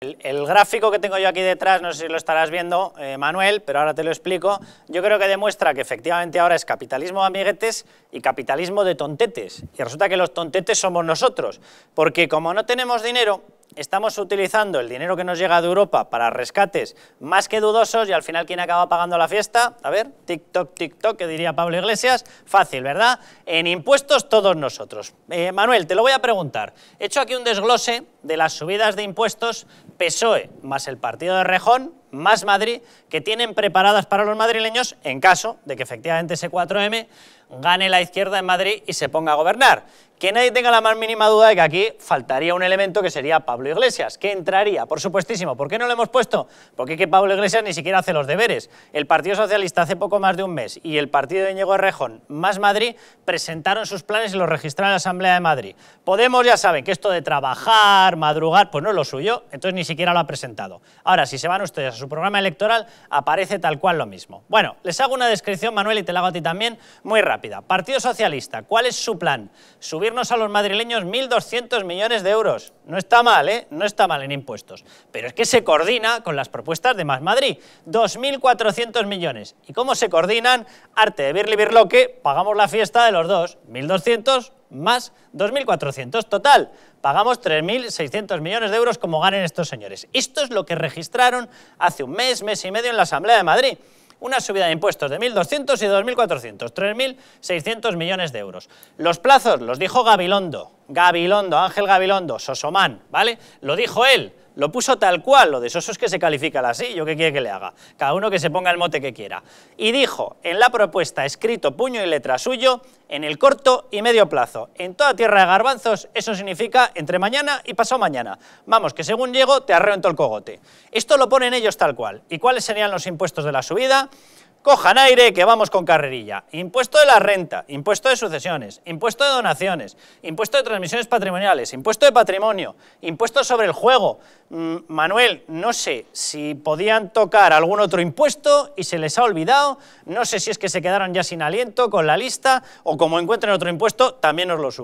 El, gráfico que tengo yo aquí detrás, no sé si lo estarás viendo, eh, Manuel, pero ahora te lo explico, yo creo que demuestra que efectivamente ahora es capitalismo de amiguetes y capitalismo de tontetes. Y resulta que los tontetes somos nosotros, porque como no tenemos dinero, estamos utilizando el dinero que nos llega de Europa para rescates más que dudosos y al final ¿quién acaba pagando la fiesta? A ver, TikTok, TikTok, que diría Pablo Iglesias. Fácil, ¿verdad? En impuestos todos nosotros. Eh, Manuel, te lo voy a preguntar. He hecho aquí un desglose de las subidas de impuestos PSOE más el partido de Rejón más Madrid que tienen preparadas para los madrileños en caso de que efectivamente ese 4M gane la izquierda en Madrid y se ponga a gobernar. Que nadie tenga la más mínima duda de que aquí faltaría un elemento que sería Pablo Iglesias, que entraría, por supuestísimo. ¿Por qué no lo hemos puesto? Porque es que Pablo Iglesias ni siquiera hace los deberes. El Partido Socialista hace poco más de un mes y el partido de Diego Rejón más Madrid presentaron sus planes y los registraron en la Asamblea de Madrid. Podemos ya saben que esto de trabajar, madrugar, pues no es lo suyo, entonces ni siquiera lo ha presentado. Ahora, si se van ustedes a su programa electoral aparece tal cual lo mismo. Bueno, les hago una descripción, Manuel, y te la hago a ti también, muy rápida. Partido Socialista, ¿cuál es su plan? Subirnos a los madrileños 1.200 millones de euros. No está mal, ¿eh? No está mal en impuestos. Pero es que se coordina con las propuestas de Más Madrid. 2.400 millones. ¿Y cómo se coordinan? Arte de Birli Birloque, pagamos la fiesta de los dos. 1.200 más 2.400. Total, pagamos 3.600 millones de euros como ganen estos señores. Esto es lo que registraron hace un mes, mes y medio en la Asamblea de Madrid. Una subida de impuestos de 1.200 y 2.400, 3.600 millones de euros. Los plazos los dijo Gabilondo, Gabilondo, Ángel Gabilondo, Sosomán, ¿vale? Lo dijo él, lo puso tal cual, lo de esos es que se califica así, yo qué quiere que le haga. Cada uno que se ponga el mote que quiera. Y dijo, en la propuesta, escrito puño y letra suyo, en el corto y medio plazo. En toda tierra de garbanzos, eso significa entre mañana y pasado mañana. Vamos, que según llego, te arreo en el cogote. Esto lo ponen ellos tal cual. ¿Y cuáles serían los impuestos de la subida? Cojan aire que vamos con carrerilla. Impuesto de la renta, impuesto de sucesiones, impuesto de donaciones, impuesto de transmisiones patrimoniales, impuesto de patrimonio, impuesto sobre el juego. Mm, Manuel, no sé si podían tocar algún otro impuesto y se les ha olvidado. No sé si es que se quedaron ya sin aliento con la lista o como encuentren otro impuesto, también os lo subo.